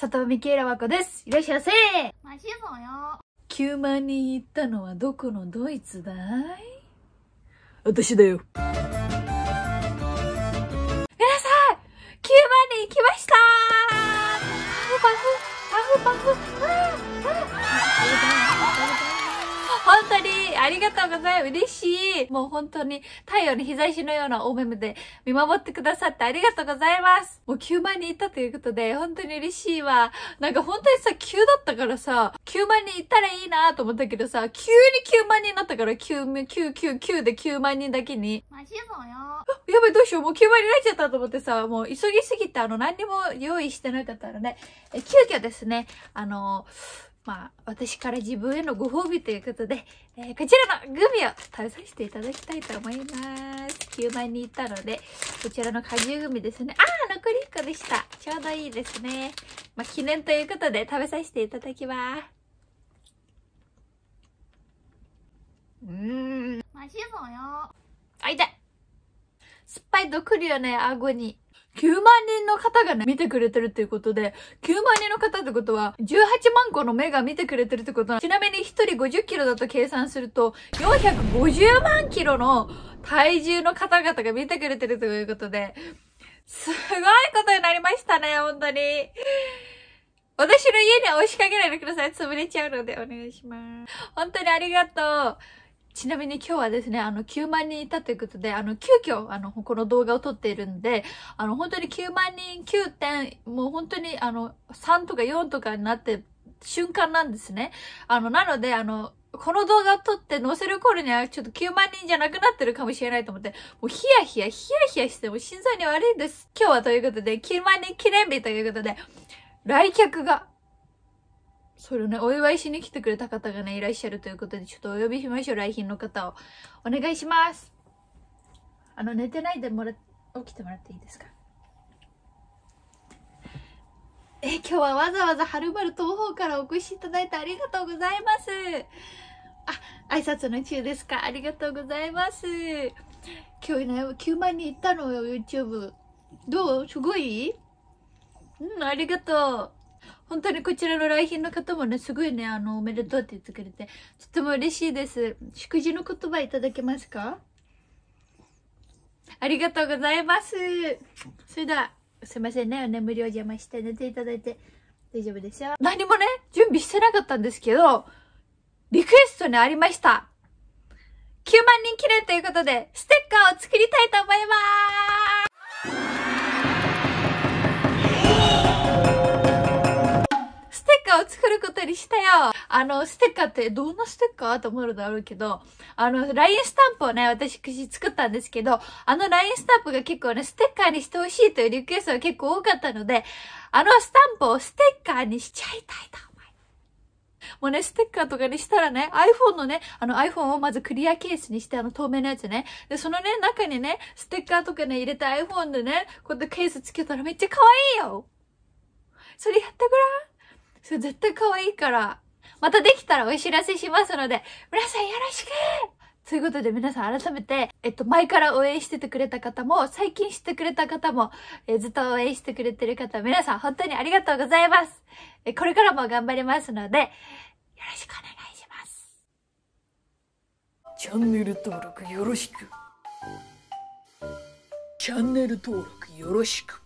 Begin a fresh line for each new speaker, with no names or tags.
佐藤美希ら和子です。いらっしゃいませマシよ !9 万人行ったのはどこのドイツだい私だよ。皆さん !9 万人きましたパフパフパフパフ本当にありがとうございます。嬉しい。もう本当に太陽の日差しのようなお目で見守ってくださってありがとうございます。もう9万人いったということで、本当に嬉しいわ。なんか本当にさ、急だったからさ、9万人いったらいいなと思ったけどさ、急に9万人になったから、9、9、9、9で9万人だけに。マジだよ。やばい、どうしよう。もう9万人になっちゃったと思ってさ、もう急ぎすぎて、あの、何にも用意してなかったらね、え急遽ですね、あのまあ、私から自分へのご褒美ということで、えー、こちらのグミを食べさせていただきたいと思います。9万人いたので、こちらの果汁グミですね。ああ、残り1個でした。ちょうどいいですね。まあ、記念ということで食べさせていただきます。うーん。맛있어よ。あ、痛い。酸っぱい毒るよね、顎に。9万人の方がね、見てくれてるっていうことで、9万人の方ってことは、18万個の目が見てくれてるってことなちなみに1人50キロだと計算すると、450万キロの体重の方々が見てくれてるということで、すごいことになりましたね、本当に。私の家には押しかけないでください。潰れちゃうのでお願いします。本当にありがとう。ちなみに今日はですね、あの、9万人いたということで、あの、急遽、あの、この動画を撮っているんで、あの、本当に9万人、9点、もう本当に、あの、3とか4とかになって瞬間なんですね。あの、なので、あの、この動画を撮って載せる頃にはちょっと9万人じゃなくなってるかもしれないと思って、もうヒヤヒヤ、ヒヤヒヤしても心臓に悪いです。今日はということで、9万人記念日ということで、来客がそれね、お祝いしに来てくれた方がね、いらっしゃるということで、ちょっとお呼びしましょう、来賓の方を。お願いします。あの、寝てないでもら、起きてもらっていいですかえ、今日はわざわざはるばる東方からお越しいただいてありがとうございます。あ、挨拶の中ですかありがとうございます。今日ね、9万人いったのよ、YouTube。どうすごいうん、ありがとう。本当にこちらの来賓の方もね、すごいね、あの、おめでとうって言ってくれて、とても嬉しいです。祝辞の言葉いただけますかありがとうございます。それでは、すいませんね、お眠りお邪魔して寝ていただいて大丈夫ですよ。何もね、準備してなかったんですけど、リクエストにありました。9万人記念ということで、ステッカーを作りたいと思いますあの、ステッカーってどんなステッカーと思うのだろうけど、あの、LINE スタンプをね、私、作ったんですけど、あの LINE スタンプが結構ね、ステッカーにしてほしいというリクエストが結構多かったので、あのスタンプをステッカーにしちゃいたいともうね、ステッカーとかにしたらね、iPhone のね、あの iPhone をまずクリアケースにして、あの透明なやつね。で、そのね、中にね、ステッカーとかね、入れて iPhone でね、こうやってケースつけたらめっちゃ可愛いよそれやってごらんそれ絶対可愛いから。またできたらお知らせしますので、皆さんよろしくということで皆さん改めて、えっと、前から応援しててくれた方も、最近知ってくれた方も、えずっと応援してくれてる方、皆さん本当にありがとうございます。えこれからも頑張りますので、よろしくお願いします。チャンネル登録よろしく。チャンネル登録よろしく。